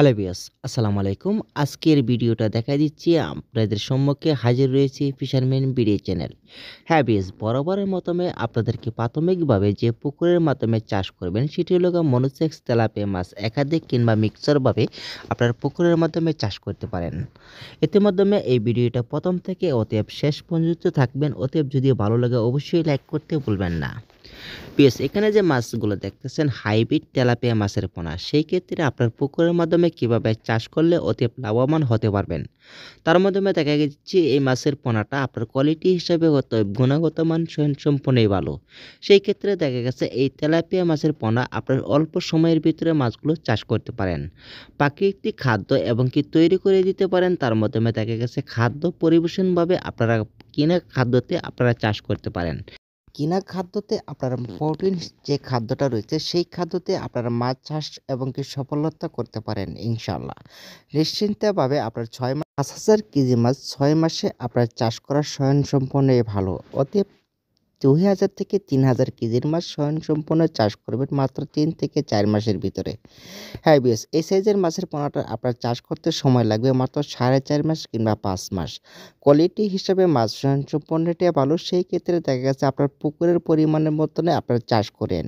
hello বিয়াস আসসালামু আলাইকুম আজকের ভিডিওটা দেখা দিচ্ছি আপনাদের সম্মুখে হাজির রয়েছে ফিশারম্যান বিডি চ্যানেল হ্যাঁ বিয়াস বরাবরের মতমে আপনাদেরকে প্রাথমিকভাবে যে পুকুরের মাধ্যমে চাষ করবেন সেটি হলো মনোসেক্স তেলাপে মাছ একাধিক কিংবা মিক্সারভাবে আপনার পুকুরের মাধ্যমে চাষ করতে পারেন এতে মাধ্যমে এই ভিডিওটা প্রথম থেকে অতএব শেষ পর্যন্ত থাকবেন অতএব যদি ভালো লাগে অবশ্যই লাইক করতে ভুলবেন না পিএস এখানে যে মাছগুলো দেখতেছেন হাইব্রিড তেলাপিয়া মাছের পোনা সেই ক্ষেত্রে আপনার পুকুরের মাধ্যমে কিভাবে চাষ করলে অতি লাভবান হতে পারবেন তার মাধ্যমে দেখা গেছে এই মাছের পোনাটা আপনার কোয়ালিটি হিসাবে হতো গুণগত মান সম্পূর্ণই ভালো সেই ক্ষেত্রে দেখা গেছে এই তেলাপিয়া মাছের পোনা আপনার অল্প সময়ের ভিতরে মাছগুলো চাষ করতে পারেন প্রাকৃতিক খাদ্য এবং কি তৈরি করে দিতে পারেন তার মাধ্যমে দেখা গেছে খাদ্য পরিবেশনভাবে আপনারা কিনা খাদ্যতে আপনারা চাষ করতে পারেন কিনা খাদ্যতে আপনার প্রোটিন যে খাদ্যটা রয়েছে সেই খাদ্যতে আপনারা মাছ চাষ এবং কি সফলতা করতে পারেন ইনশাল্লাহ নিশ্চিন্তভাবে আপনার ছয় মাস পাঁচ হাজার কেজি মাছ ছয় মাসে আপনার চাষ করা স্বয়ংসম্পূর্ণই ভালো অতএব দুই হাজার থেকে তিন হাজার কেজির মাছ স্বয়ংসম্পূর্ণ চাষ করবেন মাত্র তিন থেকে চার মাসের ভিতরে হ্যাঁ বিএস এই সাইজের মাছের পোনাটা আপনার চাষ করতে সময় লাগবে মাত্র সাড়ে চার মাস কিংবা পাঁচ মাস কোয়ালিটি হিসাবে মাছ স্বয়ংসম্পূর্ণটা ভালো সেই ক্ষেত্রে দেখা গেছে আপনার পুকুরের পরিমাণের মতনে আপনার চাষ করেন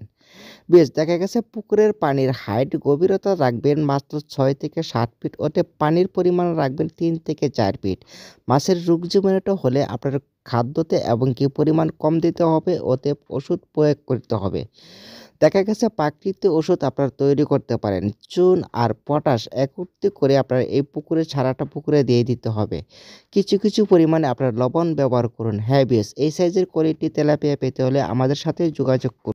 বেশ দেখা গেছে পুকুরের পানির হাইট গভীরতা রাখবেন মাত্র ছয় থেকে সাত ফিট ওতে পানির পরিমাণ রাখবেন তিন থেকে চার ফিট মাছের রোগ জীবনটা হলে আপনার খাদ্যতে এবং কি পরিমাণ কম দিতে হবে ওতে ওষুধ প্রয়োগ করতে হবে দেখা গেছে প্রাকৃতিক ওষুধ আপনার তৈরি করতে পারেন চুন আর পটাশ একত্রি করে আপনার এই পুকুরে ছাড়াটা পুকুরে দিয়ে দিতে হবে কিছু কিছু পরিমাণে আপনার লবণ ব্যবহার করুন হ্যাবিয়াস এই সাইজের কোয়ালিটি তেলাপিয়া পেতে হলে আমাদের সাথে যোগাযোগ করুন